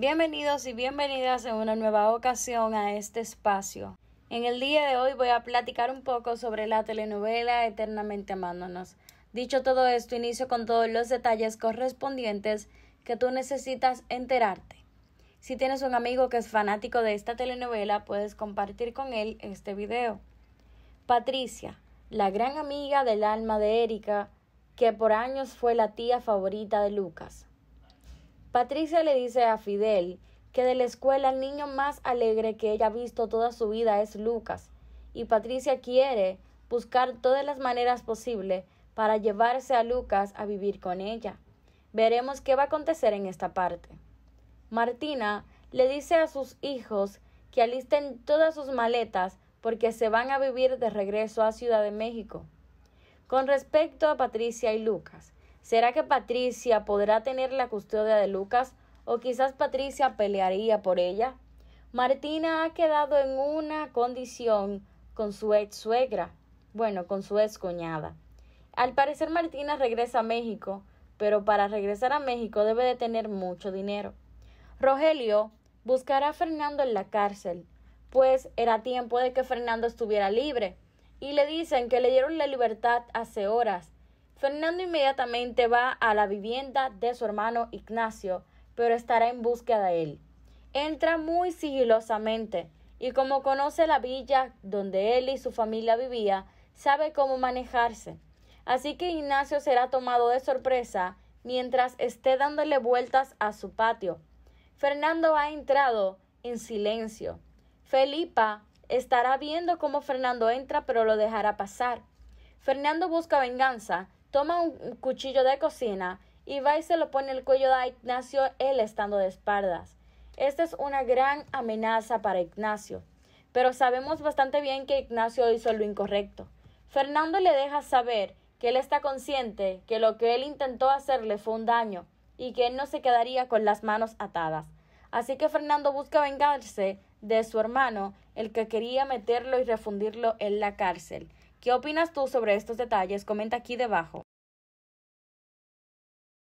Bienvenidos y bienvenidas en una nueva ocasión a este espacio. En el día de hoy voy a platicar un poco sobre la telenovela Eternamente Amándonos. Dicho todo esto, inicio con todos los detalles correspondientes que tú necesitas enterarte. Si tienes un amigo que es fanático de esta telenovela, puedes compartir con él este video. Patricia, la gran amiga del alma de Erika, que por años fue la tía favorita de Lucas Patricia le dice a Fidel que de la escuela el niño más alegre que ella ha visto toda su vida es Lucas, y Patricia quiere buscar todas las maneras posibles para llevarse a Lucas a vivir con ella. Veremos qué va a acontecer en esta parte. Martina le dice a sus hijos que alisten todas sus maletas porque se van a vivir de regreso a Ciudad de México. Con respecto a Patricia y Lucas, ¿Será que Patricia podrá tener la custodia de Lucas o quizás Patricia pelearía por ella? Martina ha quedado en una condición con su ex suegra, bueno, con su ex cuñada. Al parecer Martina regresa a México, pero para regresar a México debe de tener mucho dinero. Rogelio buscará a Fernando en la cárcel, pues era tiempo de que Fernando estuviera libre, y le dicen que le dieron la libertad hace horas, Fernando inmediatamente va a la vivienda de su hermano Ignacio, pero estará en búsqueda de él. Entra muy sigilosamente, y como conoce la villa donde él y su familia vivía, sabe cómo manejarse. Así que Ignacio será tomado de sorpresa mientras esté dándole vueltas a su patio. Fernando ha entrado en silencio. Felipa estará viendo cómo Fernando entra pero lo dejará pasar. Fernando busca venganza toma un cuchillo de cocina y va y se lo pone en el cuello de Ignacio, él estando de espaldas. Esta es una gran amenaza para Ignacio, pero sabemos bastante bien que Ignacio hizo lo incorrecto. Fernando le deja saber que él está consciente que lo que él intentó hacerle fue un daño y que él no se quedaría con las manos atadas. Así que Fernando busca vengarse de su hermano, el que quería meterlo y refundirlo en la cárcel. ¿Qué opinas tú sobre estos detalles? Comenta aquí debajo.